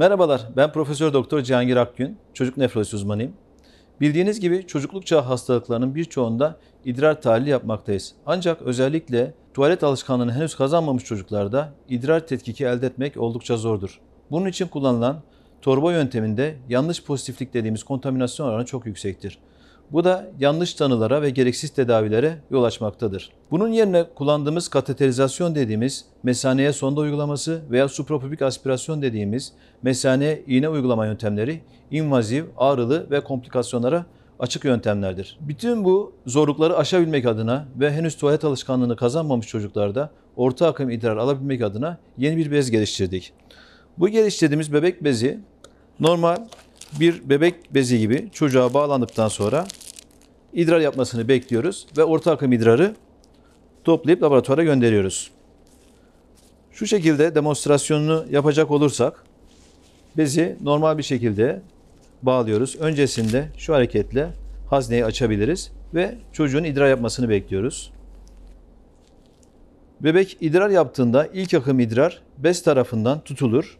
Merhabalar, ben Profesör Doktor Cihangir Akgün, çocuk nefrolojisi uzmanıyım. Bildiğiniz gibi çocukluk çağı hastalıklarının birçoğunda idrar tahlili yapmaktayız. Ancak özellikle tuvalet alışkanlığını henüz kazanmamış çocuklarda idrar tetkiki elde etmek oldukça zordur. Bunun için kullanılan torba yönteminde yanlış pozitiflik dediğimiz kontaminasyon oranı çok yüksektir. Bu da yanlış tanılara ve gereksiz tedavilere yol açmaktadır. Bunun yerine kullandığımız kateterizasyon dediğimiz mesaneye sonda uygulaması veya suprapubik aspirasyon dediğimiz mesaneye iğne uygulama yöntemleri invaziv, ağrılı ve komplikasyonlara açık yöntemlerdir. Bütün bu zorlukları aşabilmek adına ve henüz tuvalet alışkanlığını kazanmamış çocuklarda orta akım idrar alabilmek adına yeni bir bez geliştirdik. Bu geliştirdiğimiz bebek bezi normal bir bebek bezi gibi çocuğa bağlandıktan sonra idrar yapmasını bekliyoruz ve orta akım idrarı toplayıp laboratuvara gönderiyoruz. Şu şekilde demonstrasyonunu yapacak olursak bezi normal bir şekilde bağlıyoruz. Öncesinde şu hareketle hazneyi açabiliriz ve çocuğun idrar yapmasını bekliyoruz. Bebek idrar yaptığında ilk akım idrar bez tarafından tutulur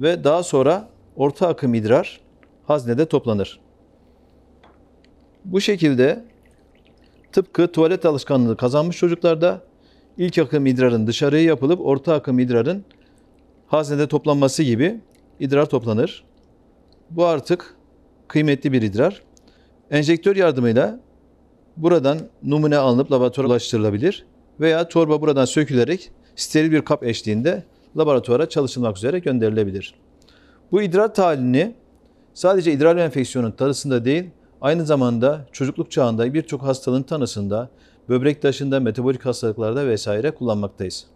ve daha sonra orta akım idrar haznede toplanır. Bu şekilde tıpkı tuvalet alışkanlığı kazanmış çocuklarda ilk akım idrarın dışarıya yapılıp orta akım idrarın haznede toplanması gibi idrar toplanır. Bu artık kıymetli bir idrar. Enjektör yardımıyla buradan numune alınıp laboratuvara ulaştırılabilir veya torba buradan sökülerek steril bir kap eşliğinde laboratuvara çalışılmak üzere gönderilebilir. Bu idrar tahlilini sadece idrar enfeksiyonun tarısında değil, Aynı zamanda çocukluk çağında birçok hastalığın tanısında, böbrek taşında, metabolik hastalıklarda vesaire kullanmaktayız.